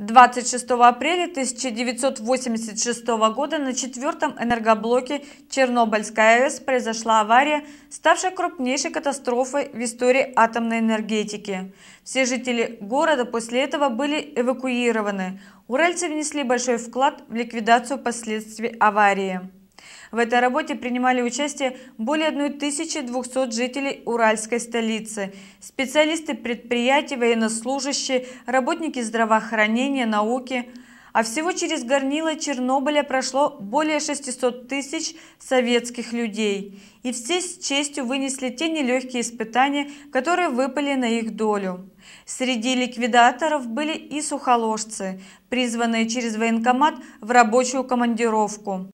26 апреля 1986 года на четвертом энергоблоке Чернобыльской АЭС произошла авария, ставшая крупнейшей катастрофой в истории атомной энергетики. Все жители города после этого были эвакуированы. Уральцы внесли большой вклад в ликвидацию последствий аварии. В этой работе принимали участие более 1200 жителей уральской столицы. Специалисты предприятий, военнослужащие, работники здравоохранения, науки. А всего через горнило Чернобыля прошло более 600 тысяч советских людей. И все с честью вынесли те нелегкие испытания, которые выпали на их долю. Среди ликвидаторов были и сухоложцы, призванные через военкомат в рабочую командировку.